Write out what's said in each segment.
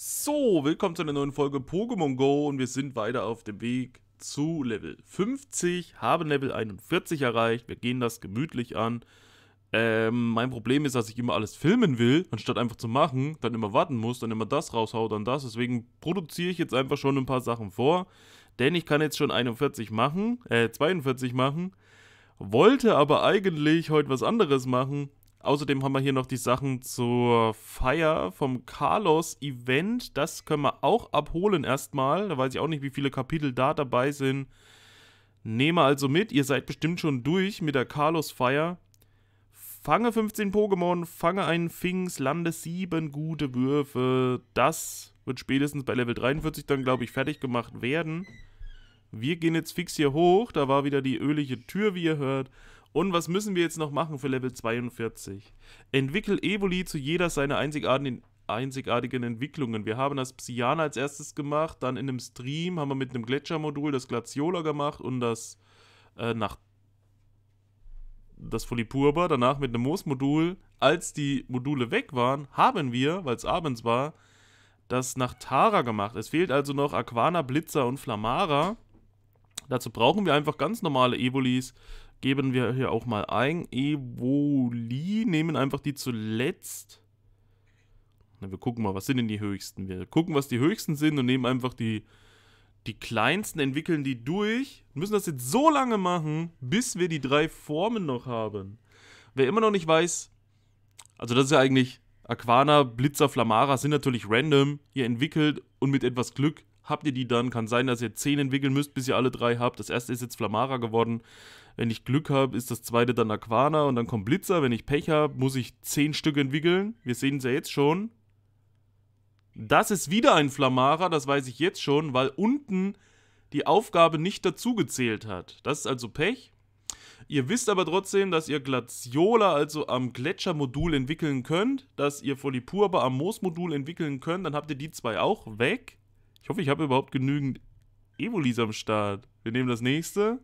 So, willkommen zu einer neuen Folge Pokémon Go und wir sind weiter auf dem Weg zu Level 50, haben Level 41 erreicht, wir gehen das gemütlich an. Ähm, mein Problem ist, dass ich immer alles filmen will, anstatt einfach zu machen, dann immer warten muss, dann immer das raushaut, dann das. Deswegen produziere ich jetzt einfach schon ein paar Sachen vor, denn ich kann jetzt schon 41 machen, äh, 42 machen, wollte aber eigentlich heute was anderes machen, Außerdem haben wir hier noch die Sachen zur Feier vom Carlos-Event. Das können wir auch abholen erstmal. Da weiß ich auch nicht, wie viele Kapitel da dabei sind. Nehme also mit. Ihr seid bestimmt schon durch mit der Carlos-Feier. Fange 15 Pokémon, fange einen Fings, lande 7 gute Würfe. Das wird spätestens bei Level 43 dann, glaube ich, fertig gemacht werden. Wir gehen jetzt fix hier hoch. Da war wieder die ölige Tür, wie ihr hört. Und was müssen wir jetzt noch machen für Level 42? Entwickel Evoli zu jeder seiner einzigartigen, einzigartigen Entwicklungen. Wir haben das Psyana als erstes gemacht, dann in einem Stream haben wir mit einem Gletschermodul das Glaciola gemacht und das äh, nach das Fulipurba, danach mit einem Moosmodul. Als die Module weg waren, haben wir, weil es abends war, das nach Tara gemacht. Es fehlt also noch Aquana, Blitzer und Flamara. Dazu brauchen wir einfach ganz normale Evolis geben wir hier auch mal ein. Evoli, nehmen einfach die zuletzt. Na, wir gucken mal, was sind denn die höchsten? Wir gucken, was die höchsten sind und nehmen einfach die, die kleinsten, entwickeln die durch. Müssen das jetzt so lange machen, bis wir die drei Formen noch haben. Wer immer noch nicht weiß, also das ist ja eigentlich Aquana, Blitzer, Flamara sind natürlich random, hier entwickelt und mit etwas Glück habt ihr die dann. Kann sein, dass ihr 10 entwickeln müsst, bis ihr alle drei habt. Das erste ist jetzt Flamara geworden. Wenn ich Glück habe, ist das zweite dann Aquana und dann kommt Blitzer. Wenn ich Pech habe, muss ich 10 Stück entwickeln. Wir sehen es ja jetzt schon. Das ist wieder ein Flamara, das weiß ich jetzt schon, weil unten die Aufgabe nicht dazugezählt hat. Das ist also Pech. Ihr wisst aber trotzdem, dass ihr Glaciola also am Gletschermodul entwickeln könnt, dass ihr Folipurba am Moosmodul entwickeln könnt, dann habt ihr die zwei auch weg. Ich hoffe, ich habe überhaupt genügend Evolis am Start. Wir nehmen das nächste.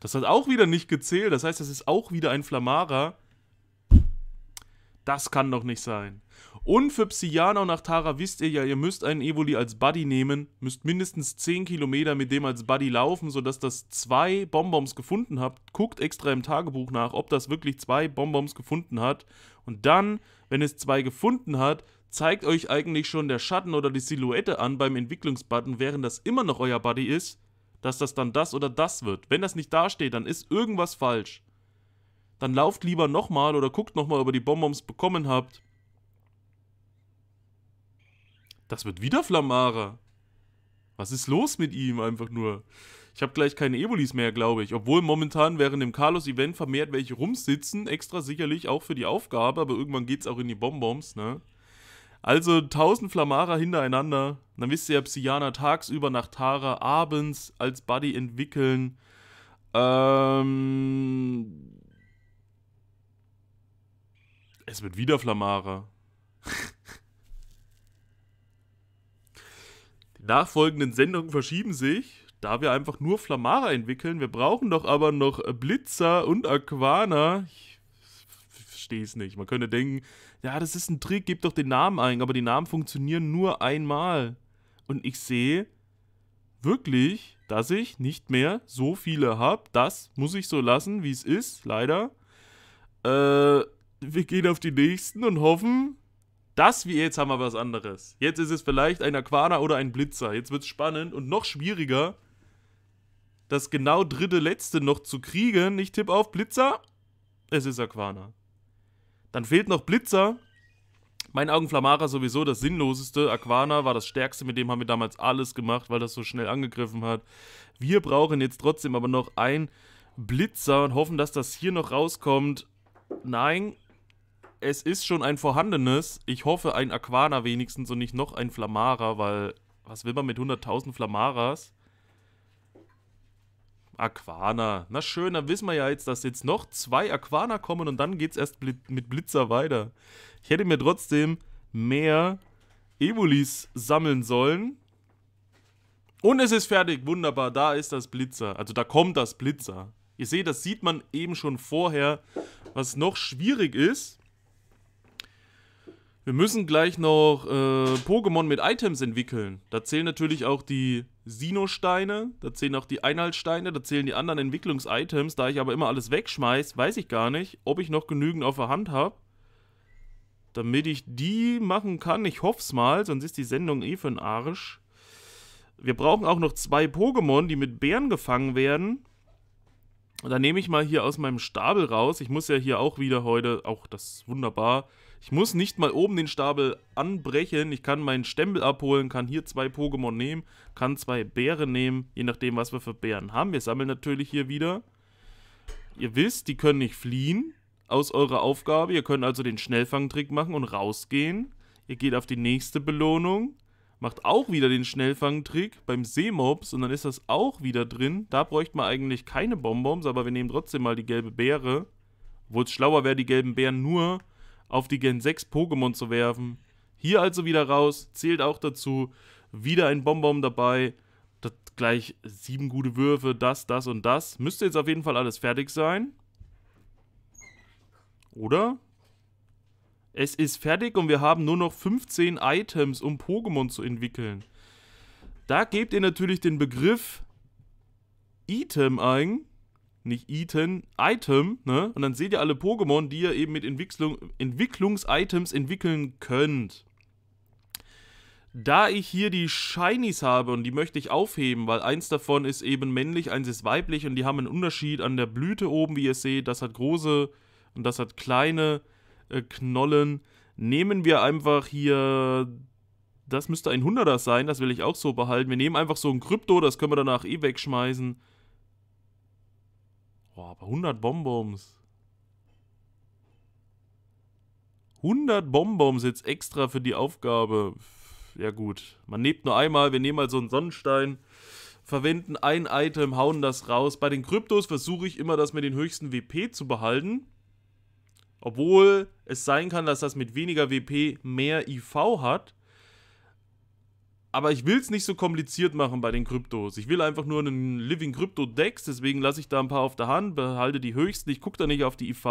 Das hat auch wieder nicht gezählt. Das heißt, das ist auch wieder ein Flamara. Das kann doch nicht sein. Und für Psyana und Achtara wisst ihr ja, ihr müsst einen Evoli als Buddy nehmen, müsst mindestens 10 Kilometer mit dem als Buddy laufen, sodass das zwei Bonbons gefunden habt. Guckt extra im Tagebuch nach, ob das wirklich zwei Bonbons gefunden hat. Und dann, wenn es zwei gefunden hat, zeigt euch eigentlich schon der Schatten oder die Silhouette an beim Entwicklungsbutton, während das immer noch euer Buddy ist, dass das dann das oder das wird. Wenn das nicht dasteht, dann ist irgendwas falsch. Dann lauft lieber nochmal oder guckt nochmal, ob ihr die Bonbons bekommen habt. Das wird wieder Flamara. Was ist los mit ihm einfach nur? Ich habe gleich keine Ebolis mehr, glaube ich. Obwohl momentan während dem Carlos-Event vermehrt welche rumsitzen. Extra sicherlich auch für die Aufgabe, aber irgendwann geht es auch in die Bonbons, ne? Also 1000 Flamara hintereinander. Dann wisst ihr, ja, Psyana tagsüber nach Tara, abends als Buddy entwickeln. Ähm. Es wird wieder Flamara. Die nachfolgenden Sendungen verschieben sich, da wir einfach nur Flamara entwickeln. Wir brauchen doch aber noch Blitzer und Aquana. Ich verstehe es nicht. Man könnte denken, ja, das ist ein Trick, gib doch den Namen ein, aber die Namen funktionieren nur einmal. Und ich sehe wirklich, dass ich nicht mehr so viele habe. Das muss ich so lassen, wie es ist, leider. Äh, wir gehen auf die nächsten und hoffen, dass wir jetzt haben wir was anderes. Jetzt ist es vielleicht ein Aquana oder ein Blitzer. Jetzt wird es spannend und noch schwieriger, das genau dritte letzte noch zu kriegen. Ich tippe auf Blitzer. Es ist Aquana. Dann fehlt noch Blitzer. Mein Augenflamara sowieso das sinnloseste. Aquana war das stärkste, mit dem haben wir damals alles gemacht, weil das so schnell angegriffen hat. Wir brauchen jetzt trotzdem aber noch ein Blitzer und hoffen, dass das hier noch rauskommt. Nein, es ist schon ein vorhandenes. Ich hoffe, ein Aquana wenigstens und nicht noch ein Flamara, weil was will man mit 100.000 Flamaras? Aquana. Na schön, dann wissen wir ja jetzt, dass jetzt noch zwei Aquana kommen und dann geht es erst mit Blitzer weiter. Ich hätte mir trotzdem mehr Evolis sammeln sollen. Und es ist fertig, wunderbar, da ist das Blitzer. Also da kommt das Blitzer. Ihr seht, das sieht man eben schon vorher, was noch schwierig ist. Wir müssen gleich noch äh, Pokémon mit Items entwickeln. Da zählen natürlich auch die Sinosteine, da zählen auch die Einhaltsteine, da zählen die anderen Entwicklungs-Items. Da ich aber immer alles wegschmeiß, weiß ich gar nicht, ob ich noch genügend auf der Hand habe. Damit ich die machen kann, ich hoff's mal, sonst ist die Sendung eh für den Arsch. Wir brauchen auch noch zwei Pokémon, die mit Bären gefangen werden. Und dann nehme ich mal hier aus meinem Stapel raus. Ich muss ja hier auch wieder heute, auch das ist wunderbar. Ich muss nicht mal oben den Stapel anbrechen. Ich kann meinen Stempel abholen, kann hier zwei Pokémon nehmen, kann zwei Bären nehmen, je nachdem, was wir für Bären haben. Wir sammeln natürlich hier wieder. Ihr wisst, die können nicht fliehen aus eurer Aufgabe. Ihr könnt also den Schnellfangtrick machen und rausgehen. Ihr geht auf die nächste Belohnung macht auch wieder den Schnellfangtrick beim Seemobs und dann ist das auch wieder drin. Da bräuchte man eigentlich keine Bonbons, aber wir nehmen trotzdem mal die gelbe Beere. Obwohl es schlauer wäre, die gelben Bären nur auf die Gen 6 Pokémon zu werfen. Hier also wieder raus, zählt auch dazu. Wieder ein Bonbon dabei. Das gleich sieben gute Würfe, das, das und das. Müsste jetzt auf jeden Fall alles fertig sein. Oder? Es ist fertig und wir haben nur noch 15 Items, um Pokémon zu entwickeln. Da gebt ihr natürlich den Begriff Item ein. Nicht Item, Item, ne? Und dann seht ihr alle Pokémon, die ihr eben mit Entwicklung, Entwicklungs-Items entwickeln könnt. Da ich hier die Shinies habe und die möchte ich aufheben, weil eins davon ist eben männlich, eins ist weiblich und die haben einen Unterschied an der Blüte oben, wie ihr seht. Das hat große und das hat kleine. Äh, Knollen. Nehmen wir einfach hier, das müsste ein 100er sein, das will ich auch so behalten. Wir nehmen einfach so ein Krypto, das können wir danach eh wegschmeißen. Boah, aber 100 Bonbons. 100 Bonbons jetzt extra für die Aufgabe. Ja gut, man nebt nur einmal, wir nehmen mal so einen Sonnenstein verwenden ein Item, hauen das raus. Bei den Kryptos versuche ich immer, das mit den höchsten WP zu behalten. Obwohl es sein kann, dass das mit weniger WP mehr IV hat. Aber ich will es nicht so kompliziert machen bei den Kryptos. Ich will einfach nur einen Living Crypto Dex, deswegen lasse ich da ein paar auf der Hand, behalte die höchsten. Ich gucke da nicht auf die IV.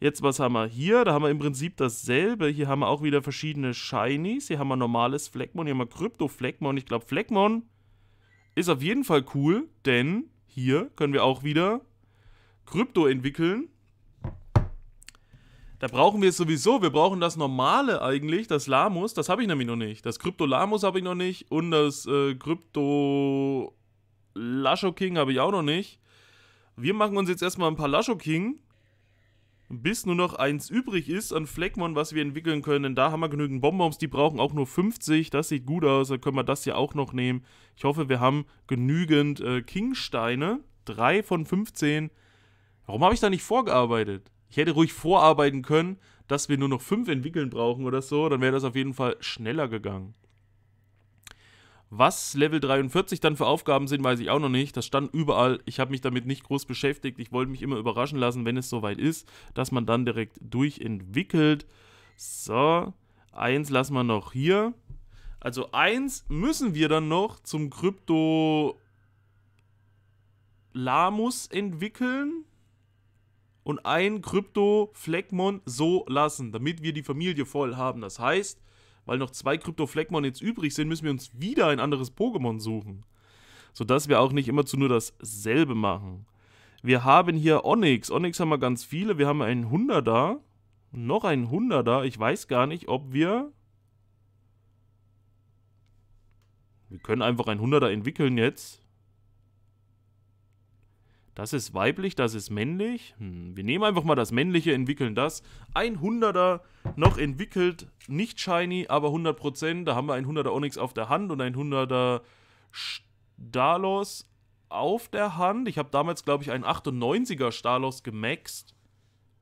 Jetzt, was haben wir hier? Da haben wir im Prinzip dasselbe. Hier haben wir auch wieder verschiedene Shinies. Hier haben wir normales Fleckmon, hier haben wir Krypto-Fleckmon. Ich glaube, Fleckmon ist auf jeden Fall cool, denn hier können wir auch wieder Krypto entwickeln. Da brauchen wir es sowieso. Wir brauchen das normale eigentlich, das Lamus. Das habe ich nämlich noch nicht. Das Krypto Lamus habe ich noch nicht. Und das äh, Krypto Lasho King habe ich auch noch nicht. Wir machen uns jetzt erstmal ein paar Lasho King. Bis nur noch eins übrig ist an Fleckmon, was wir entwickeln können. Denn da haben wir genügend Bonbons. Die brauchen auch nur 50. Das sieht gut aus. Dann können wir das hier auch noch nehmen. Ich hoffe, wir haben genügend äh, Kingsteine. 3 von 15. Warum habe ich da nicht vorgearbeitet? Ich hätte ruhig vorarbeiten können, dass wir nur noch fünf entwickeln brauchen oder so, dann wäre das auf jeden Fall schneller gegangen. Was Level 43 dann für Aufgaben sind, weiß ich auch noch nicht. Das stand überall. Ich habe mich damit nicht groß beschäftigt. Ich wollte mich immer überraschen lassen, wenn es soweit ist, dass man dann direkt durchentwickelt. So, eins lassen wir noch hier. Also eins müssen wir dann noch zum Krypto Lamus entwickeln und ein Krypto-Fleckmon so lassen, damit wir die Familie voll haben. Das heißt, weil noch zwei Krypto-Fleckmon jetzt übrig sind, müssen wir uns wieder ein anderes Pokémon suchen. Sodass wir auch nicht immer zu nur dasselbe machen. Wir haben hier Onyx. Onyx haben wir ganz viele. Wir haben einen 100er. Noch einen 100er. Ich weiß gar nicht, ob wir... Wir können einfach einen 100er entwickeln jetzt. Das ist weiblich, das ist männlich. Hm, wir nehmen einfach mal das männliche, entwickeln das. 100er noch entwickelt, nicht shiny, aber 100%. Da haben wir ein 100er Onyx auf der Hand und ein 100er Stalos auf der Hand. Ich habe damals, glaube ich, einen 98er Stalos gemaxt,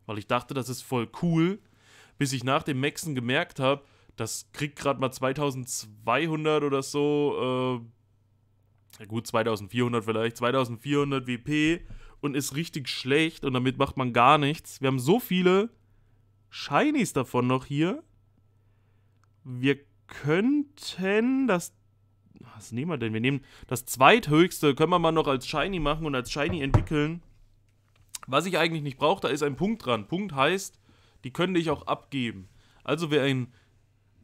weil ich dachte, das ist voll cool. Bis ich nach dem Maxen gemerkt habe, das kriegt gerade mal 2200 oder so äh, ja gut, 2400 vielleicht, 2400 WP und ist richtig schlecht und damit macht man gar nichts. Wir haben so viele Shinies davon noch hier. Wir könnten das. Was nehmen wir denn? Wir nehmen das zweithöchste, können wir mal noch als Shiny machen und als Shiny entwickeln. Was ich eigentlich nicht brauche, da ist ein Punkt dran. Punkt heißt, die könnte ich auch abgeben. Also wer ein,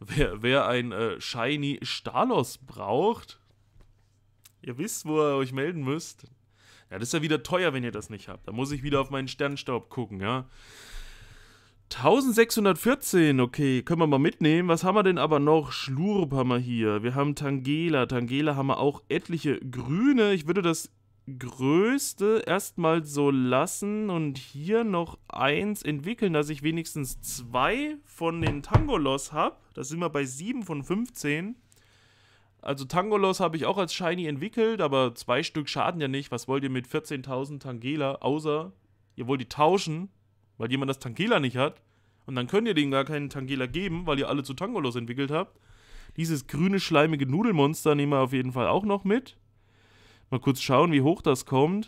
wer, wer ein äh, Shiny Stalos braucht, Ihr wisst, wo ihr euch melden müsst. Ja, das ist ja wieder teuer, wenn ihr das nicht habt. Da muss ich wieder auf meinen Sternstaub gucken, ja. 1614, okay, können wir mal mitnehmen. Was haben wir denn aber noch? Schlurp haben wir hier. Wir haben Tangela. Tangela haben wir auch etliche grüne. Ich würde das größte erstmal so lassen und hier noch eins entwickeln, dass ich wenigstens zwei von den Tangolos habe. Da sind wir bei 7 von 15. Also Tangolos habe ich auch als Shiny entwickelt, aber zwei Stück schaden ja nicht. Was wollt ihr mit 14.000 Tangela, außer ihr wollt die tauschen, weil jemand das Tangela nicht hat. Und dann könnt ihr denen gar keinen Tangela geben, weil ihr alle zu Tangolos entwickelt habt. Dieses grüne, schleimige Nudelmonster nehmen wir auf jeden Fall auch noch mit. Mal kurz schauen, wie hoch das kommt.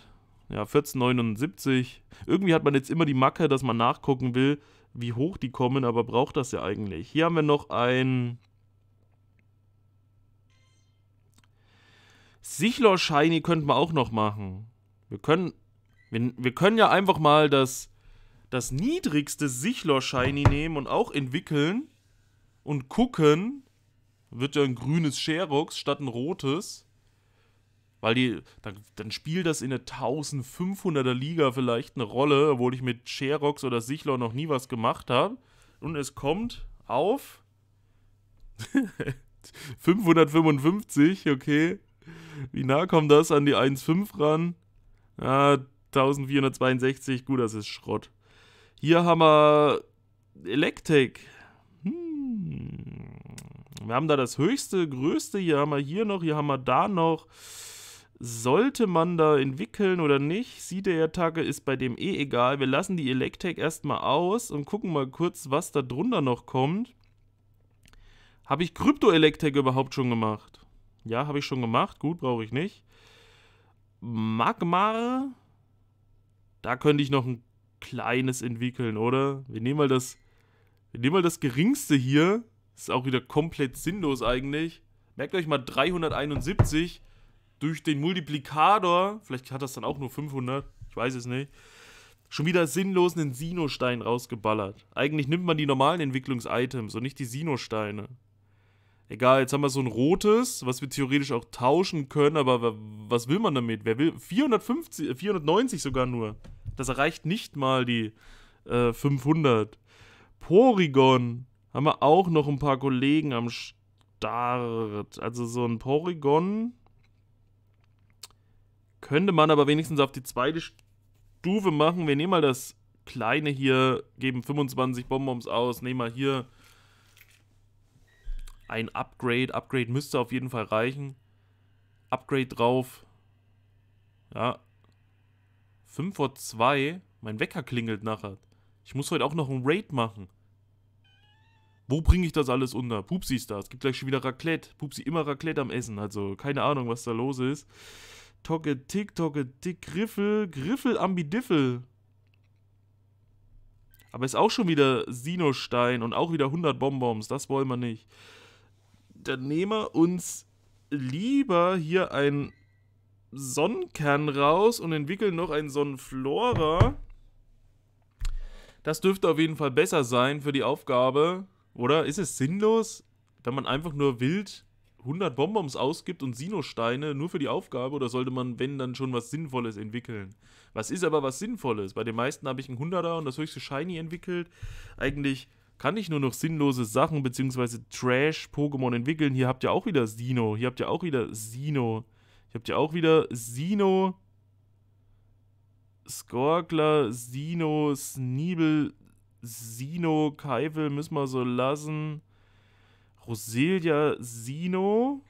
Ja, 1479. Irgendwie hat man jetzt immer die Macke, dass man nachgucken will, wie hoch die kommen, aber braucht das ja eigentlich. Hier haben wir noch ein Sichlor Shiny könnten wir auch noch machen. Wir können, wir, wir können ja einfach mal das, das niedrigste Sichlor Shiny nehmen und auch entwickeln und gucken. Wird ja ein grünes Sherox statt ein rotes. Weil die, dann, dann, spielt das in der 1500er Liga vielleicht eine Rolle, obwohl ich mit Sherox oder Sichlor noch nie was gemacht habe. Und es kommt auf 555, okay. Wie nah kommt das an die 1,5 ran? Ah, 1462, gut, das ist Schrott. Hier haben wir Electek. Hm. Wir haben da das höchste, größte, hier haben wir hier noch, hier haben wir da noch. Sollte man da entwickeln oder nicht? Sieht der Attacke ist bei dem eh egal. Wir lassen die Electek erstmal aus und gucken mal kurz, was da drunter noch kommt. Habe ich Krypto-Electek überhaupt schon gemacht? Ja, habe ich schon gemacht. Gut, brauche ich nicht. Magmar. Da könnte ich noch ein kleines entwickeln, oder? Wir nehmen mal das. Wir nehmen mal das geringste hier. Ist auch wieder komplett sinnlos eigentlich. Merkt euch mal 371 durch den Multiplikator. Vielleicht hat das dann auch nur 500. Ich weiß es nicht. Schon wieder sinnlos einen Sinostein rausgeballert. Eigentlich nimmt man die normalen Entwicklungs-Items und nicht die Sinosteine. Egal, jetzt haben wir so ein rotes, was wir theoretisch auch tauschen können, aber was will man damit? Wer will 450, 490 äh, sogar nur. Das erreicht nicht mal die äh, 500. Porygon haben wir auch noch ein paar Kollegen am Start. Also so ein Porygon könnte man aber wenigstens auf die zweite Stufe machen. Wir nehmen mal das kleine hier, geben 25 Bonbons aus, nehmen mal hier ein Upgrade. Upgrade müsste auf jeden Fall reichen. Upgrade drauf. Ja. 5 vor 2. Mein Wecker klingelt nachher. Ich muss heute auch noch ein Raid machen. Wo bringe ich das alles unter? Pupsi ist da. Es gibt gleich schon wieder Raclette. Pupsi immer Raclette am Essen. Also keine Ahnung, was da los ist. Tocke Tick, Tocke Tick, Griffel, Griffel, Ambidiffel. Aber ist auch schon wieder Sinostein und auch wieder 100 Bonbons. Das wollen wir nicht dann nehmen wir uns lieber hier einen Sonnenkern raus und entwickeln noch einen Sonnenflora. Das dürfte auf jeden Fall besser sein für die Aufgabe. Oder ist es sinnlos, wenn man einfach nur wild 100 Bonbons ausgibt und Sinosteine nur für die Aufgabe? Oder sollte man, wenn, dann schon was Sinnvolles entwickeln? Was ist aber was Sinnvolles? Bei den meisten habe ich einen 100er und das höchste Shiny entwickelt. Eigentlich kann ich nur noch sinnlose Sachen bzw. Trash-Pokémon entwickeln. Hier habt ihr auch wieder Sino. Hier habt ihr auch wieder Sino. Hier habt ihr auch wieder Sino. Skorkler, Sino, Sneebel, Sino, Keifel müssen wir so lassen. Roselia, Sino.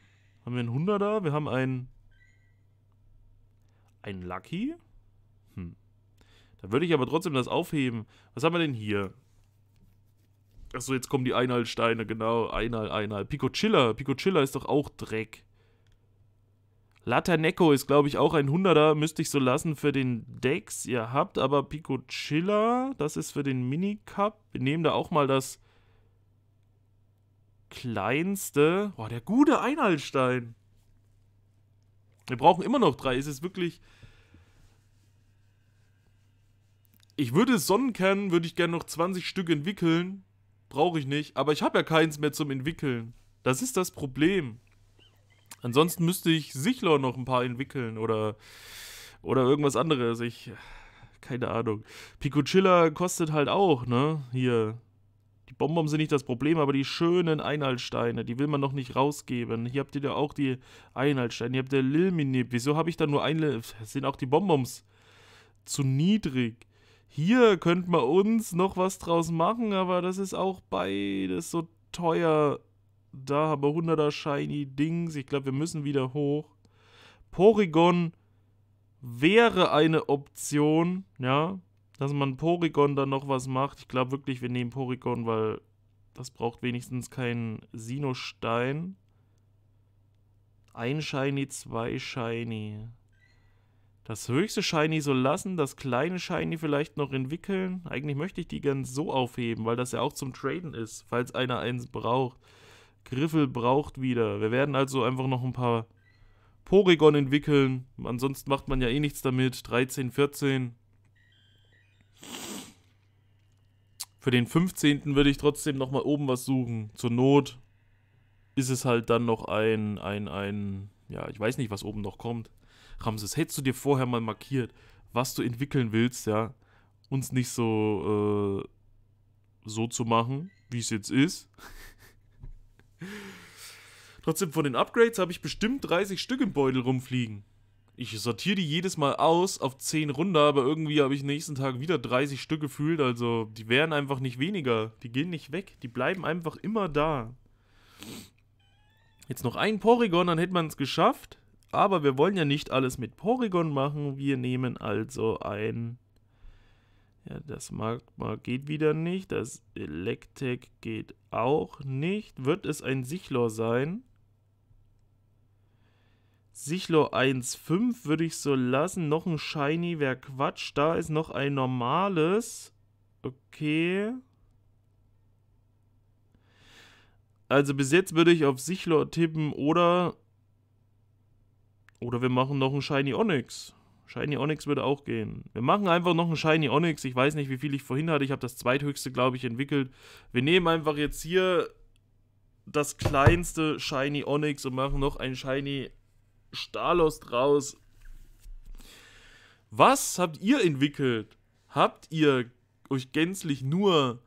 Haben wir einen 100er? Wir haben einen. Ein Lucky? Hm. Da würde ich aber trotzdem das aufheben. Was haben wir denn hier? Achso, jetzt kommen die Einhaltsteine, genau. Einhal, Einhal. Picochilla. Picochilla ist doch auch Dreck. Lataneco ist, glaube ich, auch ein Hunderter. Müsste ich so lassen für den Dex. Ihr habt aber Picochilla. Das ist für den Minicup. Wir nehmen da auch mal das kleinste. Boah, der gute Einhaltstein. Wir brauchen immer noch drei. Es ist wirklich... Ich würde Sonnenkern, würde ich gerne noch 20 Stück entwickeln brauche ich nicht, aber ich habe ja keins mehr zum entwickeln. Das ist das Problem. Ansonsten müsste ich Sichler noch ein paar entwickeln oder, oder irgendwas anderes. Ich, keine Ahnung. Picochilla kostet halt auch, ne? Hier. Die Bonbons sind nicht das Problem, aber die schönen Einhaltsteine, die will man noch nicht rausgeben. Hier habt ihr ja auch die Einhaltsteine. Hier habt ihr Lilminib. Wieso habe ich da nur eine. Sind auch die Bonbons zu niedrig? hier könnte man uns noch was draus machen, aber das ist auch beides so teuer. Da haben wir 100er Shiny Dings. Ich glaube, wir müssen wieder hoch. Porygon wäre eine Option, ja, dass man Porygon dann noch was macht. Ich glaube wirklich, wir nehmen Porygon, weil das braucht wenigstens keinen Sinostein. Ein Shiny, zwei Shiny. Das höchste Shiny so lassen, das kleine Shiny vielleicht noch entwickeln. Eigentlich möchte ich die gern so aufheben, weil das ja auch zum Traden ist, falls einer eins braucht. Griffel braucht wieder. Wir werden also einfach noch ein paar Porygon entwickeln. Ansonsten macht man ja eh nichts damit. 13, 14. Für den 15. würde ich trotzdem nochmal oben was suchen. Zur Not ist es halt dann noch ein, ein, ein, ja, ich weiß nicht, was oben noch kommt. Ramses, hättest du dir vorher mal markiert, was du entwickeln willst, ja, uns nicht so, äh, so zu machen, wie es jetzt ist. Trotzdem, von den Upgrades habe ich bestimmt 30 Stück im Beutel rumfliegen. Ich sortiere die jedes Mal aus auf 10 runter, aber irgendwie habe ich nächsten Tag wieder 30 Stück gefühlt. Also, die werden einfach nicht weniger. Die gehen nicht weg. Die bleiben einfach immer da. Jetzt noch ein Porygon, dann hätte man es geschafft. Aber wir wollen ja nicht alles mit Porygon machen. Wir nehmen also ein... Ja, das Magma geht wieder nicht. Das Electek geht auch nicht. Wird es ein Sichlor sein? Sichlor 1.5 würde ich so lassen. Noch ein Shiny wäre Quatsch. Da ist noch ein normales. Okay. Also bis jetzt würde ich auf Sichlor tippen oder oder wir machen noch einen Shiny Onyx. Shiny Onyx würde auch gehen. Wir machen einfach noch einen Shiny Onyx. Ich weiß nicht, wie viel ich vorhin hatte. Ich habe das zweithöchste, glaube ich, entwickelt. Wir nehmen einfach jetzt hier das kleinste Shiny Onyx und machen noch ein Shiny Stalos draus. Was habt ihr entwickelt? Habt ihr euch gänzlich nur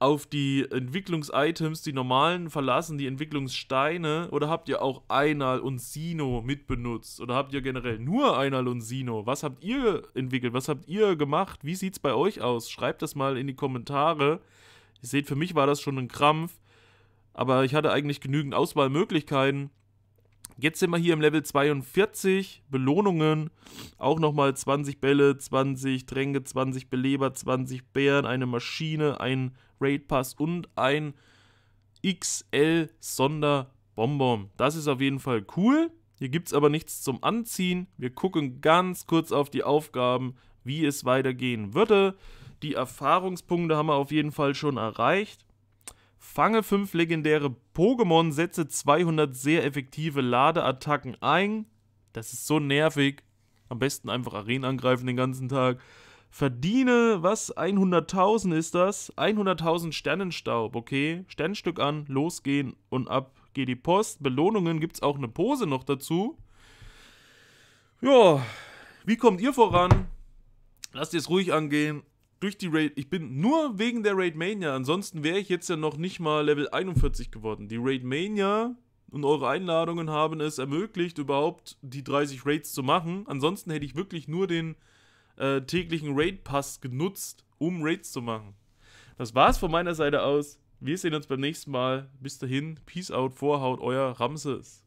auf die Entwicklungs-Items, die normalen verlassen, die Entwicklungssteine? Oder habt ihr auch Einal und Sino mitbenutzt? Oder habt ihr generell nur Einal und Sino? Was habt ihr entwickelt? Was habt ihr gemacht? Wie sieht's bei euch aus? Schreibt das mal in die Kommentare. Ihr seht, für mich war das schon ein Krampf, aber ich hatte eigentlich genügend Auswahlmöglichkeiten. Jetzt sind wir hier im Level 42, Belohnungen, auch nochmal 20 Bälle, 20 Tränke, 20 Beleber, 20 Bären, eine Maschine, ein Raid Pass und ein XL Sonderbonbon. Das ist auf jeden Fall cool. Hier gibt es aber nichts zum Anziehen. Wir gucken ganz kurz auf die Aufgaben, wie es weitergehen würde. Die Erfahrungspunkte haben wir auf jeden Fall schon erreicht. Fange 5 legendäre Pokémon, setze 200 sehr effektive Ladeattacken ein. Das ist so nervig. Am besten einfach Arenen angreifen den ganzen Tag verdiene, was, 100.000 ist das? 100.000 Sternenstaub, okay? Sternstück an, losgehen und ab geht die Post. Belohnungen gibt es auch eine Pose noch dazu. Ja, wie kommt ihr voran? Lasst ihr es ruhig angehen. Durch die Raid, ich bin nur wegen der Raid Mania, ansonsten wäre ich jetzt ja noch nicht mal Level 41 geworden. Die Raid Mania und eure Einladungen haben es ermöglicht, überhaupt die 30 Raids zu machen. Ansonsten hätte ich wirklich nur den äh, täglichen Raid-Pass genutzt, um Raids zu machen. Das war's von meiner Seite aus. Wir sehen uns beim nächsten Mal. Bis dahin, Peace out, Vorhaut, euer Ramses.